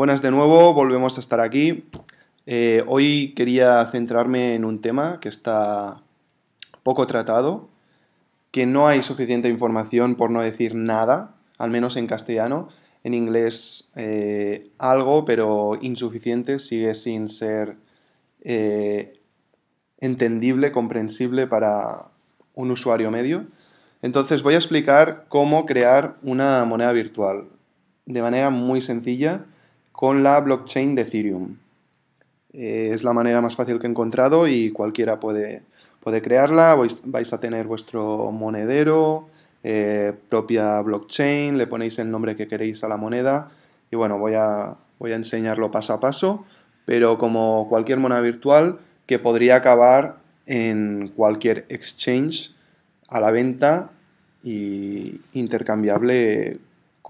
Buenas de nuevo, volvemos a estar aquí. Eh, hoy quería centrarme en un tema que está poco tratado, que no hay suficiente información por no decir nada, al menos en castellano. En inglés eh, algo, pero insuficiente, sigue sin ser eh, entendible, comprensible para un usuario medio. Entonces voy a explicar cómo crear una moneda virtual de manera muy sencilla con la blockchain de Ethereum. Eh, es la manera más fácil que he encontrado y cualquiera puede, puede crearla. Vais, a tener vuestro monedero, eh, propia blockchain, le ponéis el nombre que queréis a la moneda y bueno, voy a, voy a enseñarlo paso a paso, pero como cualquier moneda virtual que podría acabar en cualquier exchange a la venta e intercambiable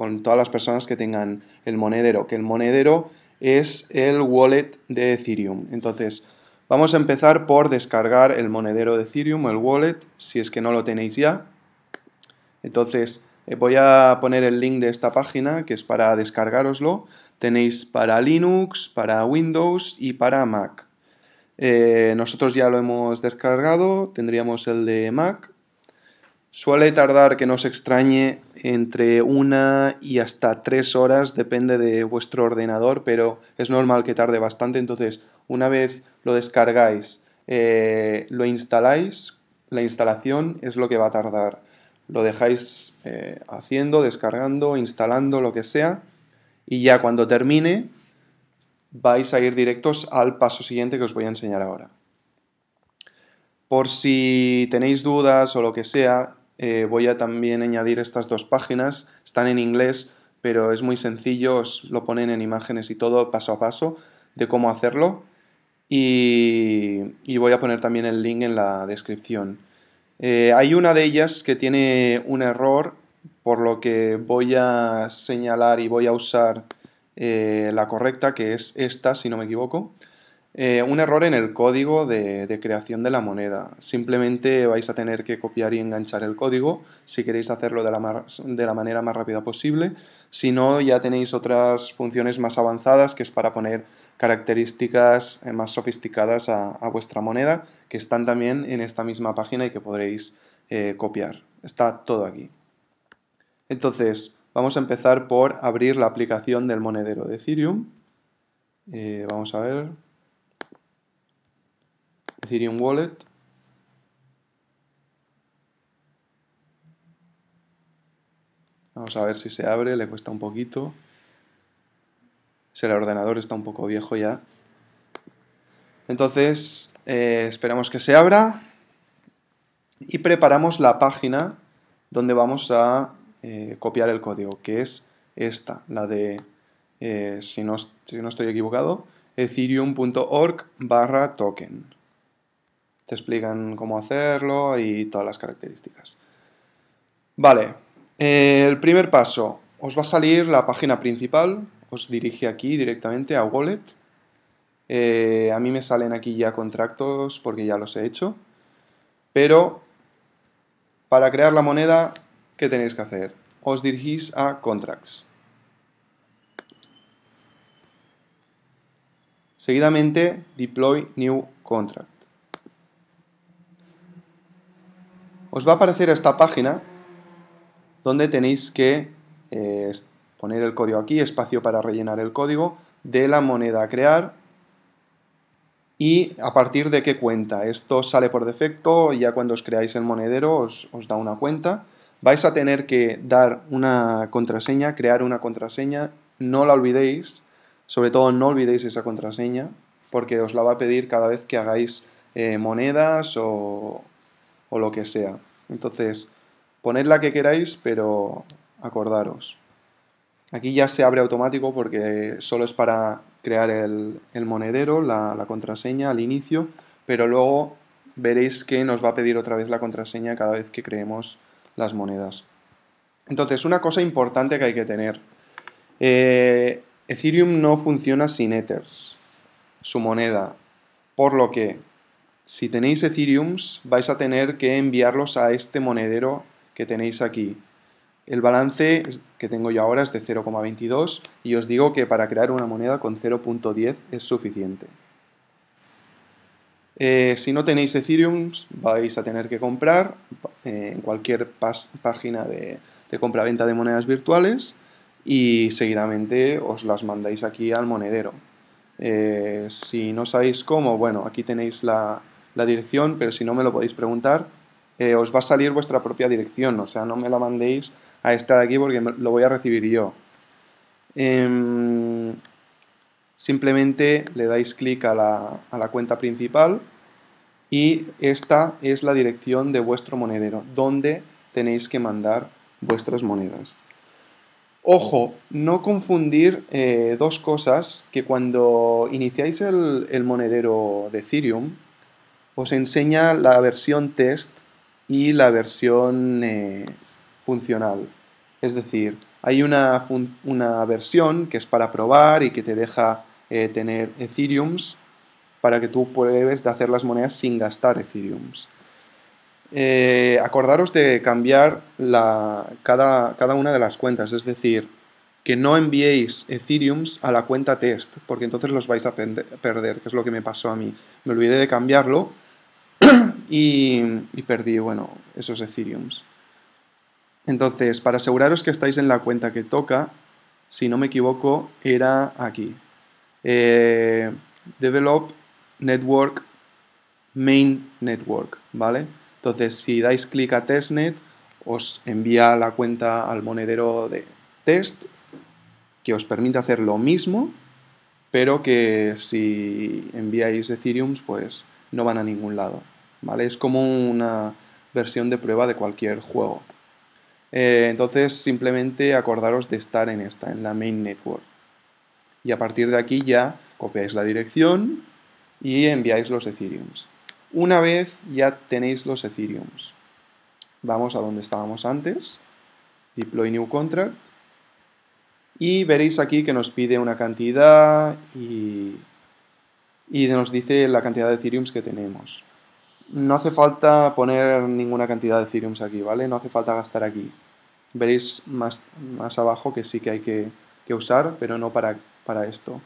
con todas las personas que tengan el monedero, que el monedero es el wallet de Ethereum. Entonces, vamos a empezar por descargar el monedero de Ethereum, el wallet, si es que no lo tenéis ya. Entonces, eh, voy a poner el link de esta página, que es para descargaroslo. Tenéis para Linux, para Windows y para Mac. Eh, nosotros ya lo hemos descargado, tendríamos el de Mac Suele tardar, que no se extrañe, entre una y hasta tres horas, depende de vuestro ordenador, pero es normal que tarde bastante. Entonces, una vez lo descargáis, eh, lo instaláis, la instalación es lo que va a tardar. Lo dejáis eh, haciendo, descargando, instalando, lo que sea, y ya cuando termine, vais a ir directos al paso siguiente que os voy a enseñar ahora. Por si tenéis dudas o lo que sea, eh, voy a también añadir estas dos páginas. Están en inglés, pero es muy sencillo, os lo ponen en imágenes y todo paso a paso de cómo hacerlo. Y, voy a poner también el link en la descripción. Eh, hay una de ellas que tiene un error, por lo que voy a señalar y voy a usar eh, la correcta, que es esta, si no me equivoco. Eh, un error en el código de, creación de la moneda. Simplemente vais a tener que copiar y enganchar el código si queréis hacerlo de la, manera más rápida posible. Si no, ya tenéis otras funciones más avanzadas que es para poner características eh, más sofisticadas a, vuestra moneda que están también en esta misma página y que podréis eh, copiar. Está todo aquí. Entonces, vamos a empezar por abrir la aplicación del monedero de Ethereum. vamos a ver. Ethereum Wallet. Vamos a ver si se abre, le cuesta un poquito. Si el ordenador está un poco viejo ya. Entonces, eh, esperamos que se abra y preparamos la página donde vamos a eh, copiar el código, que es esta, la de, eh, si, no, si no estoy equivocado, ethereum.org token te explican cómo hacerlo y todas las características. Vale, eh, el primer paso, os va a salir la página principal, os dirige aquí directamente a Wallet. Eh, a mí me salen aquí ya contratos porque ya los he hecho, pero para crear la moneda, ¿qué tenéis que hacer? Os dirigís a Contracts. Seguidamente, Deploy New Contract. os va a aparecer esta página donde tenéis que eh, poner el código aquí, espacio para rellenar el código de la moneda a crear y a partir de qué cuenta. Esto sale por defecto, ya cuando os creáis el monedero os, da una cuenta. Vais a tener que dar una contraseña, crear una contraseña, no la olvidéis, sobre todo no olvidéis esa contraseña porque os la va a pedir cada vez que hagáis eh, monedas o, o lo que sea. Entonces, poned la que queráis, pero acordaros. Aquí ya se abre automático porque solo es para crear el, monedero, la, contraseña al inicio, pero luego veréis que nos va a pedir otra vez la contraseña cada vez que creemos las monedas. Entonces, una cosa importante que hay que tener. Eh, Ethereum no funciona sin Ethers, su moneda, por lo que si tenéis Ethereums, vais a tener que enviarlos a este monedero que tenéis aquí. El balance que tengo yo ahora es de 0,22 y os digo que para crear una moneda con 0.10 es suficiente. Eh, si no tenéis Ethereum, vais a tener que comprar eh, en cualquier página de, compra-venta de monedas virtuales y seguidamente os las mandáis aquí al monedero. Eh, si no sabéis cómo, bueno, aquí tenéis la, la dirección, pero si no me lo podéis preguntar, eh, os va a salir vuestra propia dirección, o sea, no me la mandéis a esta de aquí porque lo voy a recibir yo. Em, simplemente le dais clic a la, cuenta principal y esta es la dirección de vuestro monedero, donde tenéis que mandar vuestras monedas. Ojo, no confundir eh, dos cosas que cuando iniciáis el, el monedero de Ethereum, os pues enseña la versión test y la versión eh, funcional. Es decir, hay una, versión que es para probar y que te deja eh, tener Ethereums para que tú puedas hacer las monedas sin gastar Ethereums. Eh, acordaros de cambiar cada, cada, una de las cuentas, es decir, que no enviéis Ethereums a la cuenta test, porque entonces los vais a perder, que es lo que me pasó a mí. Me olvidé de cambiarlo y, perdí, bueno, esos Ethereums. Entonces, para aseguraros que estáis en la cuenta que toca, si no me equivoco, era aquí. Eh, develop Network Main Network, ¿vale? Entonces, si dais clic a Testnet, os envía la cuenta al monedero de test que os permite hacer lo mismo pero que si enviáis Ethereums, pues no van a ningún lado. ¿vale? Es como una versión de prueba de cualquier juego. Eh, entonces, simplemente acordaros de estar en esta, en la main network. Y a partir de aquí ya copiáis la dirección y enviáis los Ethereums. Una vez ya tenéis los Ethereums, vamos a donde estábamos antes, deploy new contract y veréis aquí que nos pide una cantidad y, nos dice la cantidad de Ethereums que tenemos. No hace falta poner ninguna cantidad de Ethereums aquí, ¿vale? No hace falta gastar aquí. Veréis más, más abajo que sí que hay que, que usar, pero no para, para esto.